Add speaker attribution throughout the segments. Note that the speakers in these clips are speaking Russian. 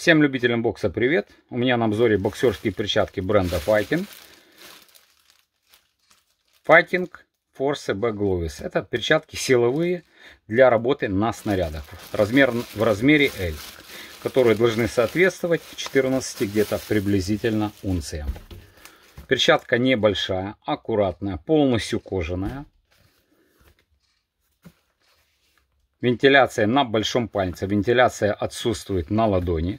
Speaker 1: Всем любителям бокса привет! У меня на обзоре боксерские перчатки бренда Fighting. Fighting Force B Glovis. Это перчатки силовые для работы на снарядах. Размер в размере L, которые должны соответствовать 14 где-то приблизительно унциям. Перчатка небольшая, аккуратная, полностью кожаная. Вентиляция на большом пальце. Вентиляция отсутствует на ладони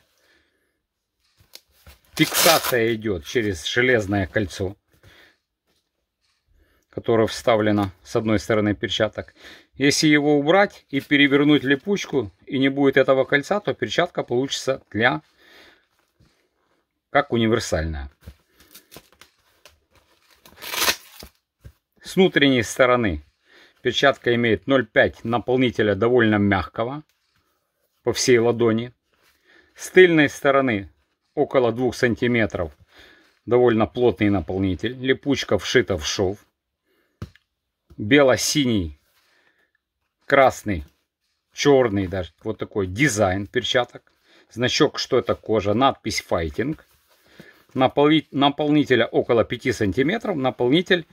Speaker 1: фиксация идет через железное кольцо, которое вставлено с одной стороны перчаток. Если его убрать и перевернуть липучку, и не будет этого кольца, то перчатка получится для как универсальная. С внутренней стороны перчатка имеет 0,5 наполнителя довольно мягкого по всей ладони. С тыльной стороны около 2 сантиметров. Довольно плотный наполнитель. Липучка вшита в шов. Бело-синий, красный, черный даже. Вот такой дизайн перчаток. Значок, что это кожа. Надпись «Файтинг». Наполнителя около 5 сантиметров. Наполнитель,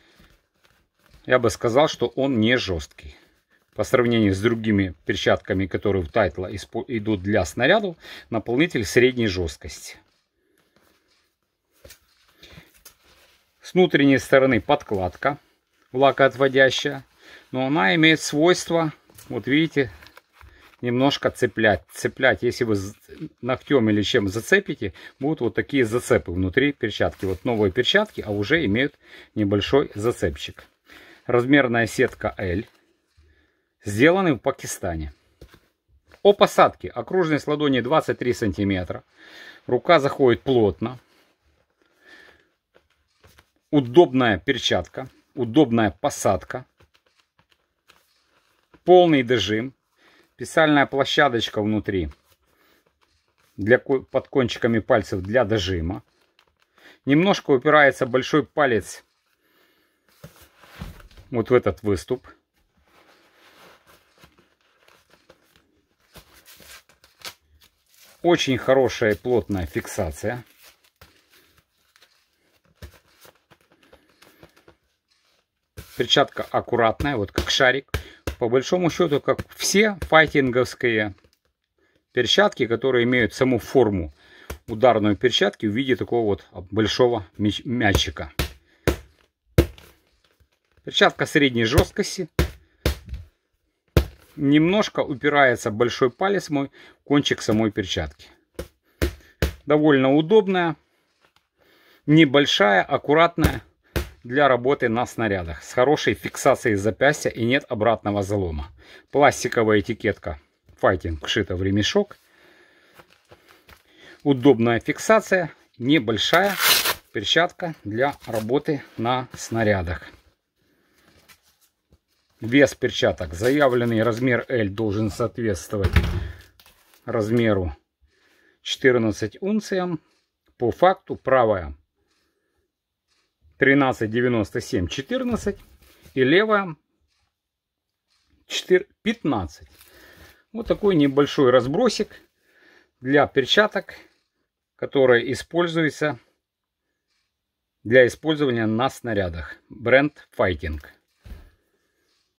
Speaker 1: я бы сказал, что он не жесткий по сравнению с другими перчатками, которые в Тайтла идут для снарядов, наполнитель средней жесткости. С внутренней стороны подкладка лакоотводящая. Но она имеет свойство, вот видите, немножко цеплять. Цеплять, если вы ногтем или чем зацепите, будут вот такие зацепы внутри перчатки. Вот новые перчатки, а уже имеют небольшой зацепчик. Размерная сетка L. Сделаны в Пакистане. О посадке. Окружность ладони 23 сантиметра. Рука заходит плотно удобная перчатка, удобная посадка, полный дожим, специальная площадочка внутри для, под кончиками пальцев для дожима. Немножко упирается большой палец вот в этот выступ. Очень хорошая и плотная фиксация. Перчатка аккуратная, вот как шарик. По большому счету, как все файтинговские перчатки, которые имеют саму форму ударную перчатки в виде такого вот большого мяч мячика. Перчатка средней жесткости. Немножко упирается большой палец мой в кончик самой перчатки. Довольно удобная, небольшая, аккуратная для работы на снарядах с хорошей фиксацией запястья и нет обратного залома. Пластиковая этикетка Fighting вшита в ремешок. Удобная фиксация, небольшая перчатка для работы на снарядах. Вес перчаток. Заявленный размер L должен соответствовать размеру 14 унциям. По факту правая 13,97, 14. И левая 4, 15. Вот такой небольшой разбросик для перчаток, которые используются для использования на снарядах. Бренд Fighting.